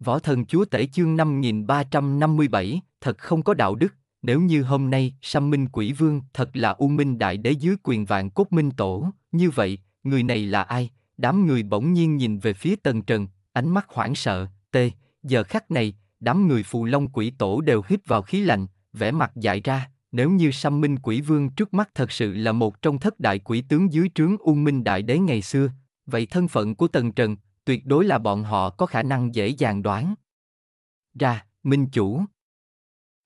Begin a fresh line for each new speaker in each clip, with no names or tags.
Võ thần chúa tể chương 5357, thật không có đạo đức, nếu như hôm nay Sam Minh Quỷ Vương thật là U Minh Đại Đế dưới quyền vạn cốt minh tổ, như vậy, người này là ai? Đám người bỗng nhiên nhìn về phía Tần Trần, ánh mắt hoảng sợ, tê, giờ khắc này, đám người phù long quỷ tổ đều hít vào khí lạnh, vẻ mặt dại ra, nếu như Sam Minh Quỷ Vương trước mắt thật sự là một trong thất đại quỷ tướng dưới trướng U Minh Đại Đế ngày xưa, vậy thân phận của Tần Trần tuyệt đối là bọn họ có khả năng dễ dàng đoán. Ra, minh chủ.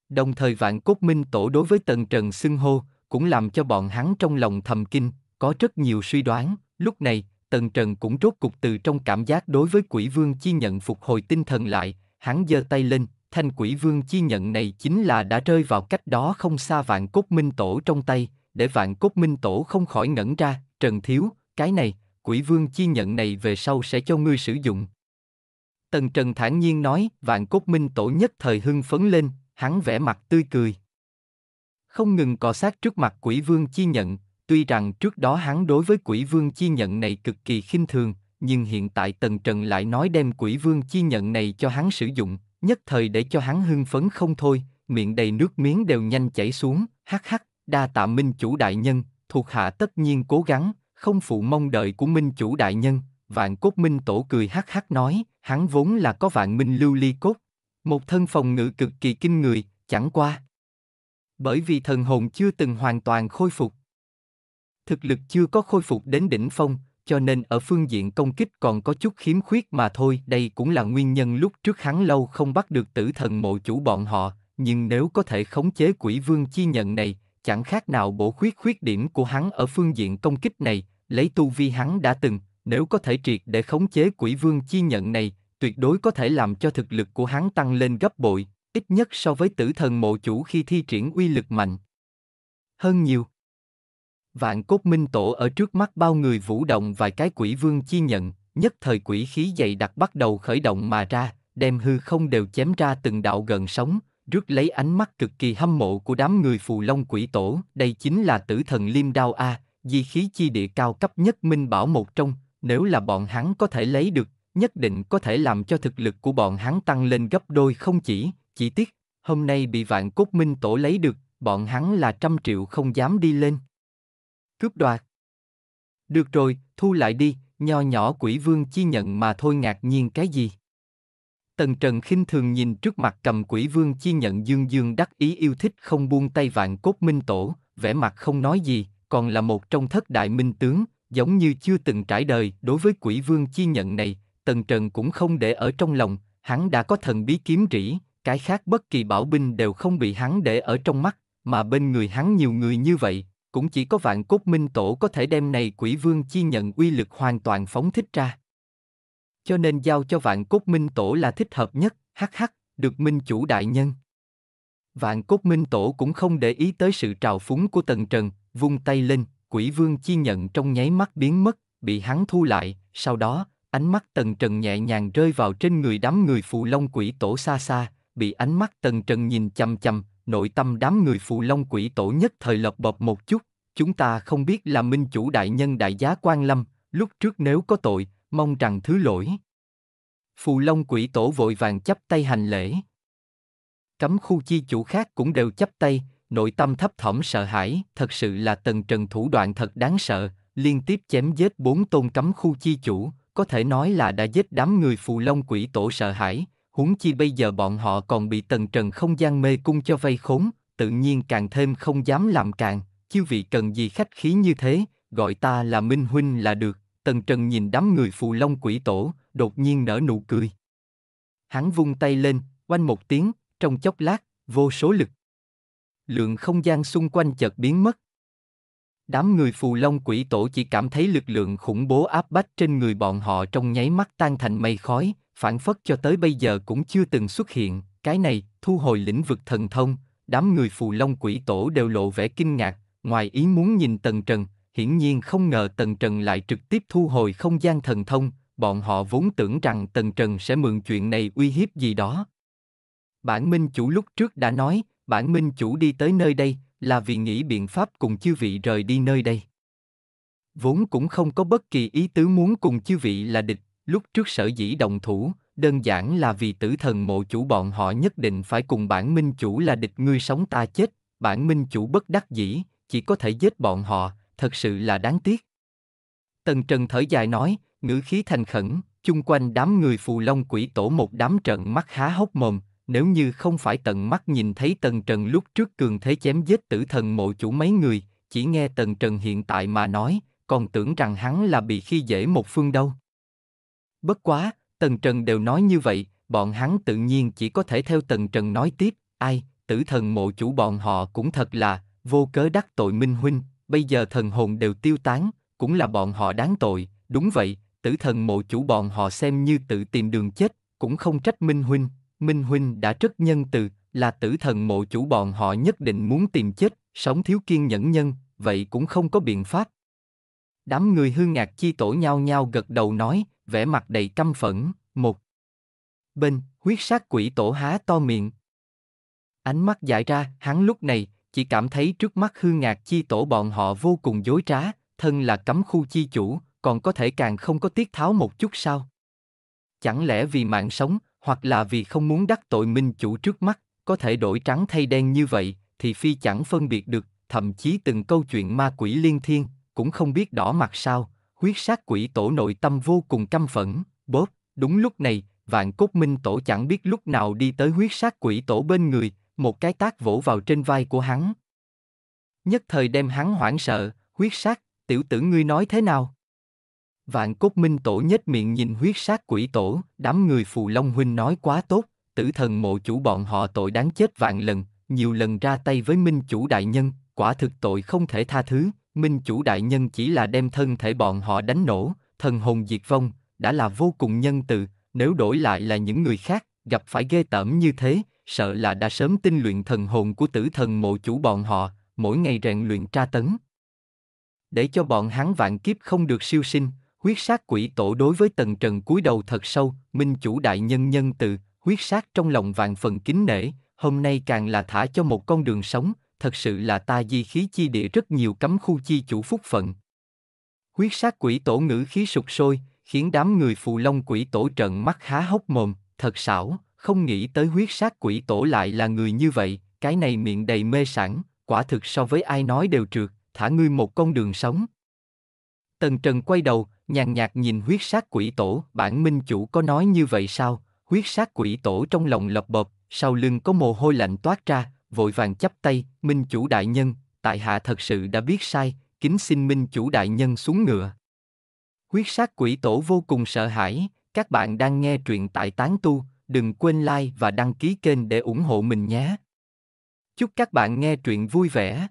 Đồng thời vạn cốt minh tổ đối với tần trần xưng hô, cũng làm cho bọn hắn trong lòng thầm kinh, có rất nhiều suy đoán, lúc này, tần trần cũng rốt cục từ trong cảm giác đối với quỷ vương chi nhận phục hồi tinh thần lại, hắn giơ tay lên, thanh quỷ vương chi nhận này chính là đã rơi vào cách đó không xa vạn cốt minh tổ trong tay, để vạn cốt minh tổ không khỏi ngẩn ra, trần thiếu, cái này, quỷ vương chi nhận này về sau sẽ cho ngươi sử dụng. Tần Trần thản nhiên nói, vạn cốt minh tổ nhất thời hưng phấn lên, hắn vẻ mặt tươi cười. Không ngừng cọ sát trước mặt quỷ vương chi nhận, tuy rằng trước đó hắn đối với quỷ vương chi nhận này cực kỳ khinh thường, nhưng hiện tại Tần Trần lại nói đem quỷ vương chi nhận này cho hắn sử dụng, nhất thời để cho hắn hưng phấn không thôi, miệng đầy nước miếng đều nhanh chảy xuống, hắc hắc, đa tạ minh chủ đại nhân, thuộc hạ tất nhiên cố gắng, không phụ mong đợi của minh chủ đại nhân, vạn cốt minh tổ cười hắc hắc nói, hắn vốn là có vạn minh lưu ly cốt, một thân phòng ngự cực kỳ kinh người, chẳng qua. Bởi vì thần hồn chưa từng hoàn toàn khôi phục. Thực lực chưa có khôi phục đến đỉnh phong, cho nên ở phương diện công kích còn có chút khiếm khuyết mà thôi. Đây cũng là nguyên nhân lúc trước hắn lâu không bắt được tử thần mộ chủ bọn họ, nhưng nếu có thể khống chế quỷ vương chi nhận này, chẳng khác nào bổ khuyết khuyết điểm của hắn ở phương diện công kích này, lấy tu vi hắn đã từng, nếu có thể triệt để khống chế quỷ vương chi nhận này, tuyệt đối có thể làm cho thực lực của hắn tăng lên gấp bội, ít nhất so với tử thần mộ chủ khi thi triển uy lực mạnh. Hơn nhiều. Vạn cốt minh tổ ở trước mắt bao người vũ động vài cái quỷ vương chi nhận, nhất thời quỷ khí dày đặc bắt đầu khởi động mà ra, đem hư không đều chém ra từng đạo gần sống rước lấy ánh mắt cực kỳ hâm mộ của đám người phù long quỷ tổ, đây chính là tử thần liêm đao A, di khí chi địa cao cấp nhất minh bảo một trong, nếu là bọn hắn có thể lấy được, nhất định có thể làm cho thực lực của bọn hắn tăng lên gấp đôi không chỉ, chỉ tiếc, hôm nay bị vạn cốt minh tổ lấy được, bọn hắn là trăm triệu không dám đi lên. Cướp đoạt. Được rồi, thu lại đi, nho nhỏ quỷ vương chi nhận mà thôi ngạc nhiên cái gì. Tần Trần khinh thường nhìn trước mặt cầm quỷ vương chi nhận dương dương đắc ý yêu thích không buông tay vạn cốt minh tổ, vẻ mặt không nói gì, còn là một trong thất đại minh tướng, giống như chưa từng trải đời đối với quỷ vương chi nhận này, Tần Trần cũng không để ở trong lòng, hắn đã có thần bí kiếm rỉ, cái khác bất kỳ bảo binh đều không bị hắn để ở trong mắt, mà bên người hắn nhiều người như vậy, cũng chỉ có vạn cốt minh tổ có thể đem này quỷ vương chi nhận uy lực hoàn toàn phóng thích ra cho nên giao cho vạn cốt minh tổ là thích hợp nhất, hắc hắc, được minh chủ đại nhân. Vạn cốt minh tổ cũng không để ý tới sự trào phúng của Tần Trần, vung tay lên, quỷ vương chi nhận trong nháy mắt biến mất, bị hắn thu lại, sau đó, ánh mắt Tần Trần nhẹ nhàng rơi vào trên người đám người phụ long quỷ tổ xa xa, bị ánh mắt Tần Trần nhìn chằm chằm, nội tâm đám người phụ long quỷ tổ nhất thời lập bập một chút, chúng ta không biết là minh chủ đại nhân đại giá quan lâm, lúc trước nếu có tội, mong rằng thứ lỗi. Phù Long quỷ tổ vội vàng chấp tay hành lễ. Cấm khu chi chủ khác cũng đều chấp tay, nội tâm thấp thỏm sợ hãi, thật sự là tần trần thủ đoạn thật đáng sợ, liên tiếp chém giết bốn tôn cấm khu chi chủ, có thể nói là đã giết đám người phù long quỷ tổ sợ hãi, huống chi bây giờ bọn họ còn bị tần trần không gian mê cung cho vây khốn, tự nhiên càng thêm không dám làm càng, chứ vị cần gì khách khí như thế, gọi ta là Minh Huynh là được, Tần Trần nhìn đám người phù long quỷ tổ, đột nhiên nở nụ cười. Hắn vung tay lên, oanh một tiếng, trong chốc lát, vô số lực. Lượng không gian xung quanh chợt biến mất. Đám người phù long quỷ tổ chỉ cảm thấy lực lượng khủng bố áp bách trên người bọn họ trong nháy mắt tan thành mây khói, phản phất cho tới bây giờ cũng chưa từng xuất hiện, cái này, thu hồi lĩnh vực thần thông, đám người phù long quỷ tổ đều lộ vẻ kinh ngạc, ngoài ý muốn nhìn tần trần, hiển nhiên không ngờ Tần Trần lại trực tiếp thu hồi không gian thần thông, bọn họ vốn tưởng rằng Tần Trần sẽ mượn chuyện này uy hiếp gì đó. Bản Minh Chủ lúc trước đã nói, bản Minh Chủ đi tới nơi đây là vì nghĩ biện pháp cùng chư vị rời đi nơi đây. Vốn cũng không có bất kỳ ý tứ muốn cùng chư vị là địch, lúc trước sở dĩ đồng thủ, đơn giản là vì tử thần mộ chủ bọn họ nhất định phải cùng bản Minh Chủ là địch ngươi sống ta chết, bản Minh Chủ bất đắc dĩ, chỉ có thể giết bọn họ, thật sự là đáng tiếc. Tần Trần thở dài nói, ngữ khí thành khẩn, chung quanh đám người phù long quỷ tổ một đám trận mắt há hốc mồm, nếu như không phải tận mắt nhìn thấy Tần Trần lúc trước cường thế chém giết tử thần mộ chủ mấy người, chỉ nghe Tần Trần hiện tại mà nói, còn tưởng rằng hắn là bị khi dễ một phương đâu. Bất quá, Tần Trần đều nói như vậy, bọn hắn tự nhiên chỉ có thể theo Tần Trần nói tiếp, ai, tử thần mộ chủ bọn họ cũng thật là, vô cớ đắc tội minh huynh, bây giờ thần hồn đều tiêu tán, cũng là bọn họ đáng tội, đúng vậy, tử thần mộ chủ bọn họ xem như tự tìm đường chết, cũng không trách Minh Huynh, Minh Huynh đã rất nhân từ, là tử thần mộ chủ bọn họ nhất định muốn tìm chết, sống thiếu kiên nhẫn nhân, vậy cũng không có biện pháp. Đám người hư ngạc chi tổ nhau nhau gật đầu nói, vẻ mặt đầy căm phẫn, một. Bên, huyết sát quỷ tổ há to miệng. Ánh mắt dại ra, hắn lúc này, chỉ cảm thấy trước mắt hư ngạc chi tổ bọn họ vô cùng dối trá, thân là cấm khu chi chủ, còn có thể càng không có tiết tháo một chút sao? Chẳng lẽ vì mạng sống, hoặc là vì không muốn đắc tội minh chủ trước mắt, có thể đổi trắng thay đen như vậy, thì phi chẳng phân biệt được, thậm chí từng câu chuyện ma quỷ liên thiên, cũng không biết đỏ mặt sao, huyết sát quỷ tổ nội tâm vô cùng căm phẫn, bóp, đúng lúc này, vạn cốt minh tổ chẳng biết lúc nào đi tới huyết sát quỷ tổ bên người, một cái tác vỗ vào trên vai của hắn. Nhất thời đem hắn hoảng sợ, huyết sát, tiểu tử ngươi nói thế nào? Vạn cốt minh tổ nhất miệng nhìn huyết sát quỷ tổ, đám người phù long huynh nói quá tốt, tử thần mộ chủ bọn họ tội đáng chết vạn lần, nhiều lần ra tay với minh chủ đại nhân, quả thực tội không thể tha thứ, minh chủ đại nhân chỉ là đem thân thể bọn họ đánh nổ, thần hồn diệt vong, đã là vô cùng nhân từ, nếu đổi lại là những người khác, gặp phải ghê tởm như thế, sợ là đã sớm tinh luyện thần hồn của tử thần mộ chủ bọn họ, mỗi ngày rèn luyện tra tấn. Để cho bọn hắn vạn kiếp không được siêu sinh, huyết sát quỷ tổ đối với tần trần cúi đầu thật sâu, minh chủ đại nhân nhân từ, huyết sát trong lòng vạn phần kính nể, hôm nay càng là thả cho một con đường sống, thật sự là ta di khí chi địa rất nhiều cấm khu chi chủ phúc phận. Huyết sát quỷ tổ ngữ khí sụt sôi, khiến đám người phù long quỷ tổ trận mắt há hốc mồm, thật xảo, không nghĩ tới huyết sát quỷ tổ lại là người như vậy, cái này miệng đầy mê sảng, quả thực so với ai nói đều trượt, thả ngươi một con đường sống. Tần Trần quay đầu, nhàn nhạt nhìn huyết sát quỷ tổ, bản minh chủ có nói như vậy sao, huyết sát quỷ tổ trong lòng lập bộp, sau lưng có mồ hôi lạnh toát ra, vội vàng chắp tay, minh chủ đại nhân, tại hạ thật sự đã biết sai, kính xin minh chủ đại nhân xuống ngựa. Huyết sát quỷ tổ vô cùng sợ hãi, các bạn đang nghe truyện tại tán tu đừng quên like và đăng ký kênh để ủng hộ mình nhé. Chúc các bạn nghe truyện vui vẻ.